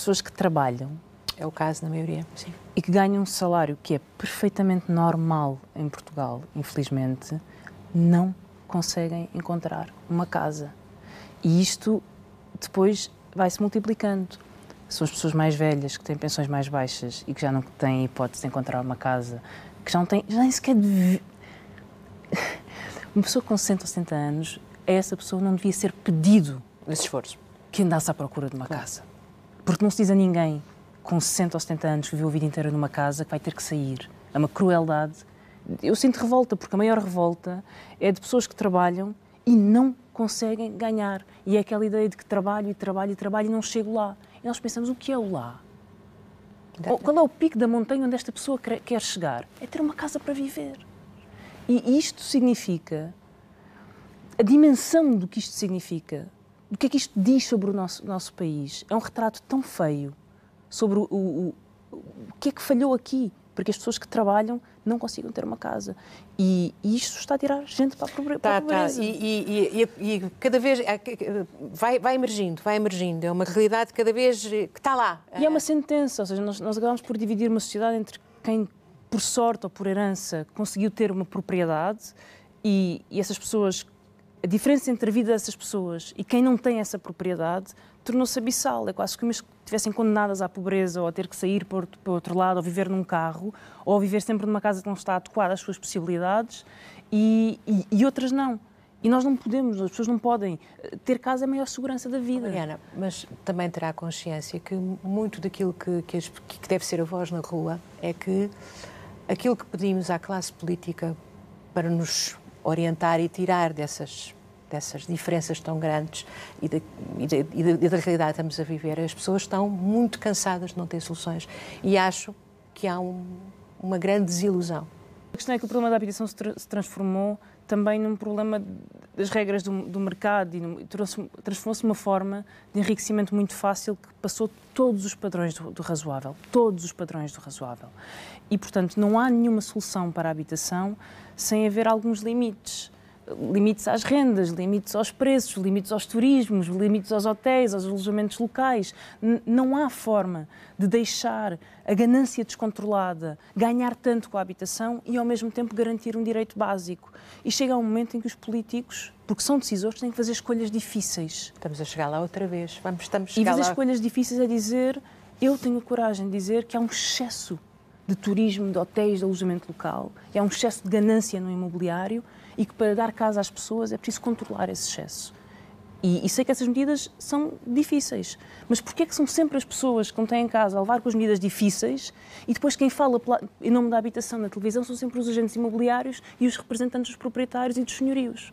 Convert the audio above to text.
pessoas que trabalham. É o caso, na maioria, sim. E que ganham um salário que é perfeitamente normal em Portugal, infelizmente, não conseguem encontrar uma casa. E isto depois vai-se multiplicando. São as pessoas mais velhas que têm pensões mais baixas e que já não têm hipótese de encontrar uma casa, que já não têm, já nem sequer. Uma pessoa com 60 ou 70 anos, essa pessoa não devia ser pedido esse esforço que andasse à procura de uma claro. casa. Porque não se diz a ninguém com 60 ou 70 anos que viveu a vida inteira numa casa que vai ter que sair. É uma crueldade. Eu sinto revolta, porque a maior revolta é de pessoas que trabalham e não conseguem ganhar. E é aquela ideia de que trabalho e trabalho e trabalho e não chego lá. E nós pensamos, o que é o lá? Qual é o pico da montanha onde esta pessoa quer chegar? É ter uma casa para viver. E isto significa a dimensão do que isto significa o que é que isto diz sobre o nosso, nosso país? É um retrato tão feio sobre o, o, o, o que é que falhou aqui para que as pessoas que trabalham não consigam ter uma casa. E, e isto está a tirar gente para a, pobre tá, a tá. pobreza. E, e, e, cada vez é, vai, vai emergindo, vai emergindo. É uma realidade cada vez que está lá. E é, é uma sentença, ou seja, nós, nós acabamos por dividir uma sociedade entre quem, por sorte ou por herança, conseguiu ter uma propriedade e, e essas pessoas a diferença entre a vida dessas pessoas e quem não tem essa propriedade tornou-se abissal. É quase como se estivessem condenadas à pobreza ou a ter que sair para outro lado, ou viver num carro, ou viver sempre numa casa que não está adequada às suas possibilidades e, e, e outras não. E nós não podemos, as pessoas não podem. Ter casa é a maior segurança da vida. Mariana, mas também terá consciência que muito daquilo que, que, que, deve ser a voz na rua é que aquilo que pedimos à classe política para nos orientar e tirar dessas dessas diferenças tão grandes e da, e, e da, realidade que estamos a viver. As pessoas estão muito cansadas de não ter soluções e acho que há um, uma grande desilusão. A questão é que o problema da habitação se, tra se transformou também num problema das regras do, do mercado e transformou-se numa forma de enriquecimento muito fácil que passou todos os padrões do, do, razoável, todos os padrões do razoável. E, portanto, não há nenhuma solução para a habitação sem haver alguns limites limites às rendas, limites aos preços, limites aos turismos, limites aos hotéis, aos alojamentos locais. N não há forma de deixar a ganância descontrolada ganhar tanto com a habitação e, ao mesmo tempo, garantir um direito básico. E chega um momento em que os políticos, porque são decisores, têm que fazer escolhas difíceis. Estamos a chegar lá outra vez. Vamos, estamos a chegar e fazer lá... escolhas difíceis é dizer eu tenho a coragem de dizer que há um excesso de turismo, de hotéis, de alojamento local. É um excesso de ganância no imobiliário e que para dar casa às pessoas é preciso controlar esse excesso. E, e, sei que essas medidas são difíceis, mas porquê é que são sempre as pessoas que não têm casa a levar com as medidas difíceis e depois quem fala pela, em nome da habitação na televisão são sempre os agentes imobiliários e os representantes dos proprietários e dos senhorios?